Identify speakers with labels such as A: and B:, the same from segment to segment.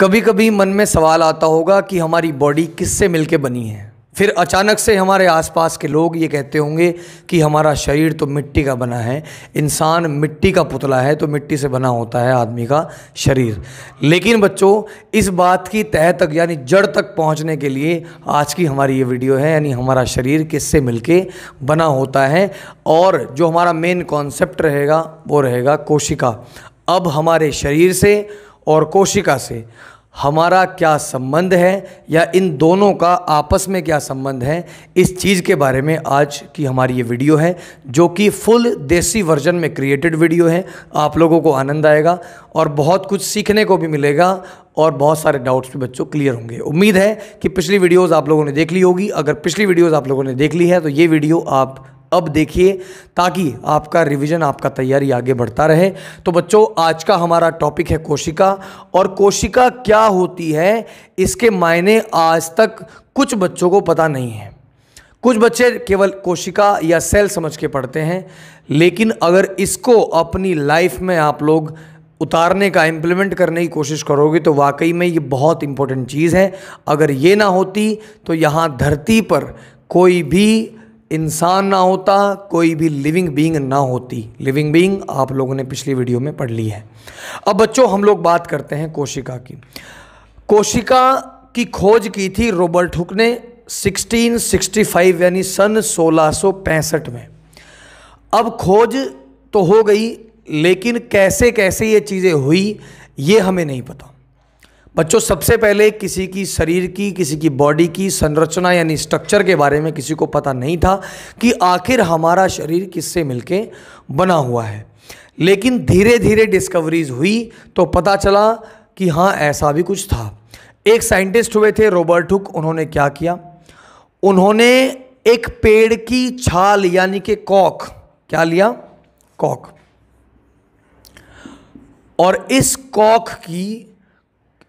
A: कभी कभी मन में सवाल आता होगा कि हमारी बॉडी किससे मिलके बनी है फिर अचानक से हमारे आसपास के लोग ये कहते होंगे कि हमारा शरीर तो मिट्टी का बना है इंसान मिट्टी का पुतला है तो मिट्टी से बना होता है आदमी का शरीर लेकिन बच्चों इस बात की तह तक यानी जड़ तक पहुंचने के लिए आज की हमारी ये वीडियो है यानी हमारा शरीर किससे मिलके बना होता है और जो हमारा मेन कॉन्सेप्ट रहेगा वो रहेगा कोशिका अब हमारे शरीर से और कोशिका से हमारा क्या संबंध है या इन दोनों का आपस में क्या संबंध है इस चीज़ के बारे में आज की हमारी ये वीडियो है जो कि फुल देसी वर्जन में क्रिएटेड वीडियो है आप लोगों को आनंद आएगा और बहुत कुछ सीखने को भी मिलेगा और बहुत सारे डाउट्स भी बच्चों क्लियर होंगे उम्मीद है कि पिछली वीडियोस आप लोगों ने देख ली होगी अगर पिछली वीडियोस आप लोगों ने देख ली है तो ये वीडियो आप अब देखिए ताकि आपका रिवीजन आपका तैयारी आगे बढ़ता रहे तो बच्चों आज का हमारा टॉपिक है कोशिका और कोशिका क्या होती है इसके मायने आज तक कुछ बच्चों को पता नहीं है कुछ बच्चे केवल कोशिका या सेल समझ के पढ़ते हैं लेकिन अगर इसको अपनी लाइफ में आप लोग उतारने का इम्प्लीमेंट करने की कोशिश करोगे तो वाकई में ये बहुत इंपॉर्टेंट चीज़ है अगर ये ना होती तो यहाँ धरती पर कोई भी इंसान ना होता कोई भी लिविंग बीइंग ना होती लिविंग बीइंग आप लोगों ने पिछली वीडियो में पढ़ ली है अब बच्चों हम लोग बात करते हैं कोशिका की कोशिका की खोज की थी रोबर्ट हुक ने 1665 यानी सन 1665 में अब खोज तो हो गई लेकिन कैसे कैसे ये चीज़ें हुई ये हमें नहीं पता बच्चों सबसे पहले किसी की शरीर की किसी की बॉडी की संरचना यानी स्ट्रक्चर के बारे में किसी को पता नहीं था कि आखिर हमारा शरीर किससे मिलके बना हुआ है लेकिन धीरे धीरे डिस्कवरीज हुई तो पता चला कि हाँ ऐसा भी कुछ था एक साइंटिस्ट हुए थे रॉबर्ट हुक उन्होंने क्या किया उन्होंने एक पेड़ की छाल यानी कि कॉक क्या लिया कॉक और इस कॉक की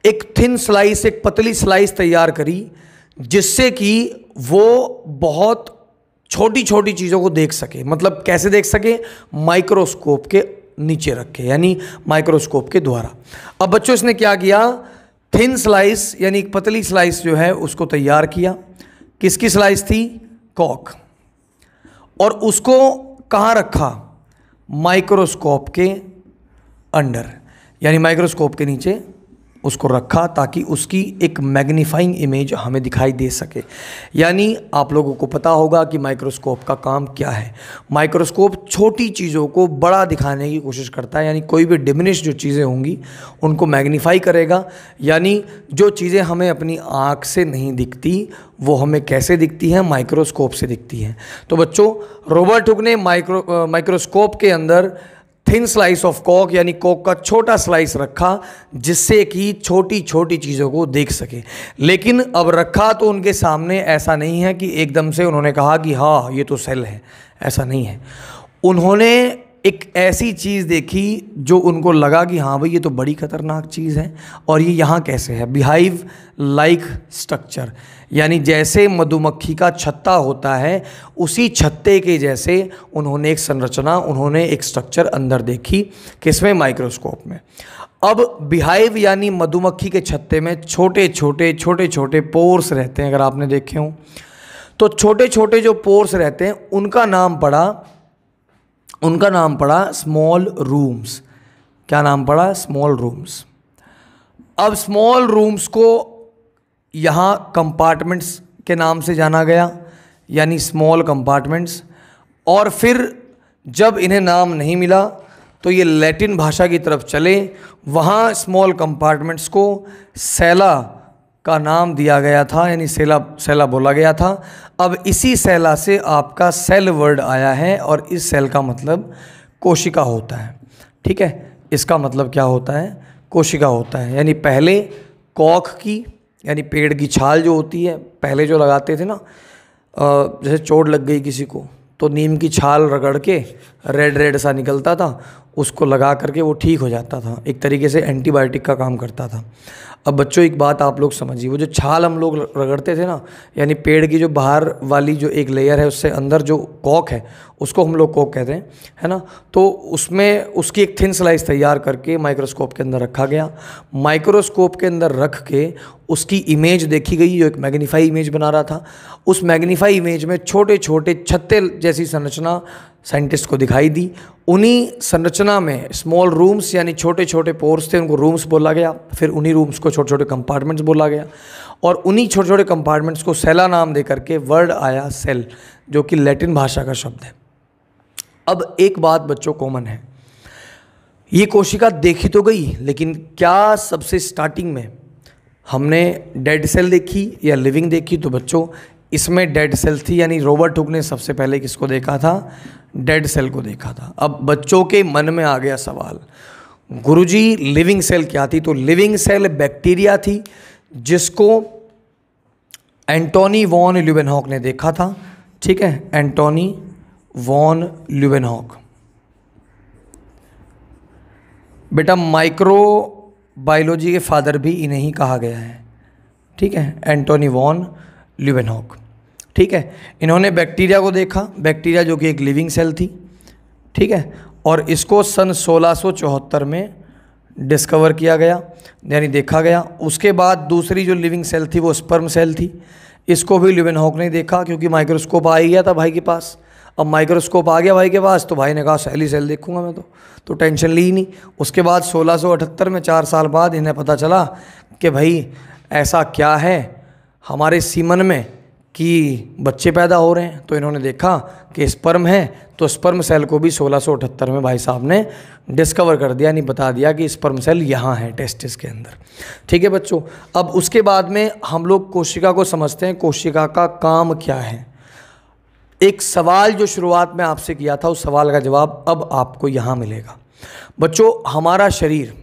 A: एक थिन स्लाइस एक पतली स्लाइस तैयार करी जिससे कि वो बहुत छोटी छोटी चीज़ों को देख सके मतलब कैसे देख सके माइक्रोस्कोप के नीचे रखे यानी माइक्रोस्कोप के द्वारा अब बच्चों इसने क्या किया थिन स्लाइस यानी एक पतली स्लाइस जो है उसको तैयार किया किसकी स्लाइस थी कॉक और उसको कहाँ रखा माइक्रोस्कोप के अंडर यानी माइक्रोस्कोप के नीचे उसको रखा ताकि उसकी एक मैग्नीफाइंग इमेज हमें दिखाई दे सके यानी आप लोगों को पता होगा कि माइक्रोस्कोप का काम क्या है माइक्रोस्कोप छोटी चीज़ों को बड़ा दिखाने की कोशिश करता है यानी कोई भी डिमिनिश जो चीज़ें होंगी उनको मैग्नीफाई करेगा यानी जो चीज़ें हमें अपनी आँख से नहीं दिखती वो हमें कैसे दिखती हैं माइक्रोस्कोप से दिखती हैं तो बच्चों रोबर्ट हुक ने माइक्रो माइक्रोस्कोप के अंदर थिन स्लाइस ऑफ कॉक यानी कॉक का छोटा स्लाइस रखा जिससे कि छोटी छोटी चीज़ों को देख सके लेकिन अब रखा तो उनके सामने ऐसा नहीं है कि एकदम से उन्होंने कहा कि हाँ ये तो सेल है ऐसा नहीं है उन्होंने एक ऐसी चीज़ देखी जो उनको लगा कि हाँ भाई ये तो बड़ी ख़तरनाक चीज़ है और ये यहाँ कैसे है बिहाइव लाइक स्ट्रक्चर यानी जैसे मधुमक्खी का छत्ता होता है उसी छत्ते के जैसे उन्होंने एक संरचना उन्होंने एक स्ट्रक्चर अंदर देखी किसमें माइक्रोस्कोप में अब बिहाइव यानी मधुमक्खी के छत्ते में छोटे छोटे छोटे छोटे पोर्स रहते हैं अगर आपने देखे हों तो छोटे छोटे जो पोर्स रहते हैं उनका नाम पड़ा उनका नाम पड़ा स्मॉल रूम्स क्या नाम पड़ा स्मॉल रूम्स अब स्मॉल रूम्स को यहाँ कंपार्टमेंट्स के नाम से जाना गया यानी स्मॉल कंपार्टमेंट्स और फिर जब इन्हें नाम नहीं मिला तो ये लैटिन भाषा की तरफ चले वहाँ स्मॉल कंपार्टमेंट्स को सेला का नाम दिया गया था यानी सेला सेला बोला गया था अब इसी सेला से आपका सेल वर्ड आया है और इस सेल का मतलब कोशिका होता है ठीक है इसका मतलब क्या होता है कोशिका होता है यानी पहले कॉक की यानी पेड़ की छाल जो होती है पहले जो लगाते थे ना जैसे चोट लग गई किसी को तो नीम की छाल रगड़ के रेड रेड सा निकलता था उसको लगा करके वो ठीक हो जाता था एक तरीके से एंटीबायोटिक का काम करता था अब बच्चों एक बात आप लोग समझिए वो जो छाल हम लोग रगड़ते थे ना यानी पेड़ की जो बाहर वाली जो एक लेयर है उससे अंदर जो कॉक है उसको हम लोग कॉक कहते हैं है ना तो उसमें उसकी एक थिन स्लाइस तैयार करके माइक्रोस्कोप के अंदर रखा गया माइक्रोस्कोप के अंदर रख के उसकी इमेज देखी गई जो एक मैग्नीफाई इमेज बना रहा था उस मैग्नीफाई इमेज में छोटे छोटे छत्ते जैसी संरचना साइंटिस्ट को दिखाई दी उन्हीं संरचना में स्मॉल रूम्स यानी छोटे छोटे पोर्स थे उनको रूम्स बोला गया फिर उन्हीं रूम्स को छोटे छोटे कंपार्टमेंट्स बोला गया और उन्हीं छोटे छोटे कंपार्टमेंट्स को सेला नाम दे करके वर्ड आया सेल जो कि लैटिन भाषा का शब्द है अब एक बात बच्चों कॉमन है ये कोशिका देखी तो गई लेकिन क्या सबसे स्टार्टिंग में हमने डेड सेल देखी या लिविंग देखी तो बच्चों इसमें डेड सेल थी यानी रोबर्ट हुक ने सबसे पहले किसको देखा था डेड सेल को देखा था अब बच्चों के मन में आ गया सवाल गुरुजी लिविंग सेल क्या थी तो लिविंग सेल बैक्टीरिया थी जिसको एंटोनी वॉन ल्यूबेनहॉक ने देखा था ठीक है एंटोनी वॉन ल्यूबेनहॉक बेटा माइक्रो बायोलॉजी के फादर भी इन्हें ही कहा गया है ठीक है एंटोनी वॉन ल्यूबेनहॉक ठीक है इन्होंने बैक्टीरिया को देखा बैक्टीरिया जो कि एक लिविंग सेल थी ठीक है और इसको सन सोलह में डिस्कवर किया गया यानी देखा गया उसके बाद दूसरी जो लिविंग सेल थी वो स्पर्म सेल थी इसको भी लिविन हॉक ने देखा क्योंकि माइक्रोस्कोप आ ही गया था भाई के पास अब माइक्रोस्कोप आ गया भाई के पास तो भाई ने कहा सहली सेल देखूंगा मैं तो तो टेंशन ली ही नहीं उसके बाद 1678 में चार साल बाद इन्हें पता चला कि भाई ऐसा क्या है हमारे सीमन में कि बच्चे पैदा हो रहे हैं तो इन्होंने देखा कि स्पर्म है तो स्पर्म सेल को भी सोलह में भाई साहब ने डिस्कवर कर दिया नहीं बता दिया कि स्पर्म सेल यहाँ है टेस्टिस के अंदर ठीक है बच्चों अब उसके बाद में हम लोग कोशिका को समझते हैं कोशिका का काम क्या है एक सवाल जो शुरुआत में आपसे किया था उस सवाल का जवाब अब आपको यहाँ मिलेगा बच्चों हमारा शरीर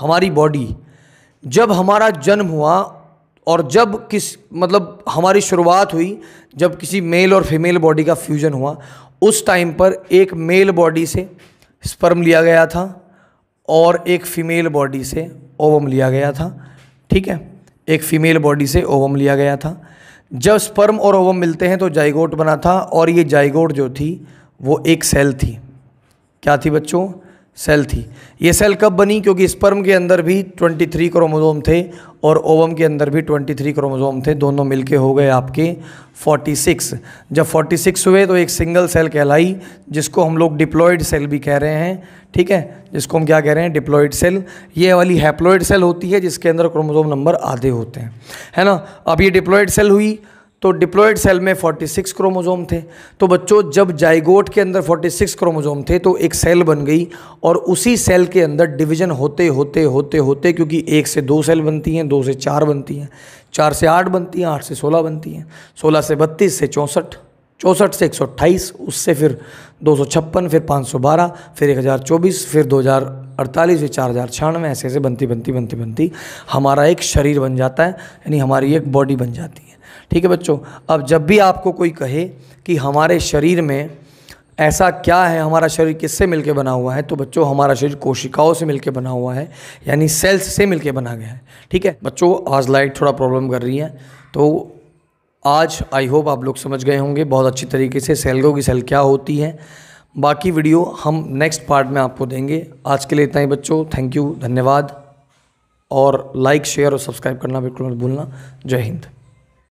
A: हमारी बॉडी जब हमारा जन्म हुआ और जब किस मतलब हमारी शुरुआत हुई जब किसी मेल और फीमेल बॉडी का फ्यूजन हुआ उस टाइम पर एक मेल बॉडी से स्पर्म लिया गया था और एक फीमेल बॉडी से ओवम लिया गया था ठीक है एक फीमेल बॉडी से ओवम लिया गया था जब स्पर्म और ओवम मिलते हैं तो जाइगोट बना था और ये जाइगोट जो थी वो एक सेल थी क्या थी बच्चों सेल थी ये सेल कब बनी क्योंकि स्पर्म के अंदर भी 23 क्रोमोसोम थे और ओवम के अंदर भी 23 क्रोमोसोम थे दोनों मिलके हो गए आपके 46 जब 46 हुए तो एक सिंगल सेल कहलाई जिसको हम लोग डिप्लॉयड सेल भी कह रहे हैं ठीक है जिसको हम क्या कह रहे हैं डिप्लॉयड सेल ये वाली हैप्लॉयड सेल होती है जिसके अंदर क्रोमोजोम नंबर आधे होते हैं है ना अब ये डिप्लॉयड सेल हुई तो डिप्लॉयड सेल में 46 क्रोमोसोम थे तो बच्चों जब जाइगोट के अंदर 46 क्रोमोसोम थे तो एक सेल बन गई और उसी सेल के अंदर डिवीजन होते होते होते होते क्योंकि एक से दो सेल बनती हैं दो से चार बनती हैं चार से आठ बनती हैं आठ से सोलह बनती हैं सोलह से बत्तीस से चौंसठ चौंसठ से एक सौ अट्ठाईस उससे फिर दो सौ छप्पन फिर पाँच सौ बारह फिर एक हज़ार चौबीस फिर दो हज़ार अड़तालीस फिर चार हज़ार छियानवे ऐसे ऐसे बनती बनती बनती बनती हमारा एक शरीर बन जाता है यानी हमारी एक बॉडी बन जाती है ठीक है बच्चों अब जब भी आपको कोई कहे कि हमारे शरीर में ऐसा क्या है हमारा शरीर किससे मिलके बना हुआ है तो बच्चों हमारा शरीर कोशिकाओं से मिलके बना हुआ है यानी सेल्स से मिलके बना गया है ठीक है बच्चों आज लाइट थोड़ा प्रॉब्लम कर रही है तो आज आई होप आप लोग समझ गए होंगे बहुत अच्छी तरीके से सेल्गों की सेल क्या होती है बाकी वीडियो हम नेक्स्ट पार्ट में आपको देंगे आज के लिए इतना ही बच्चों थैंक यू धन्यवाद और लाइक शेयर और सब्सक्राइब करना बिल्कुल मत भूलना जय हिंद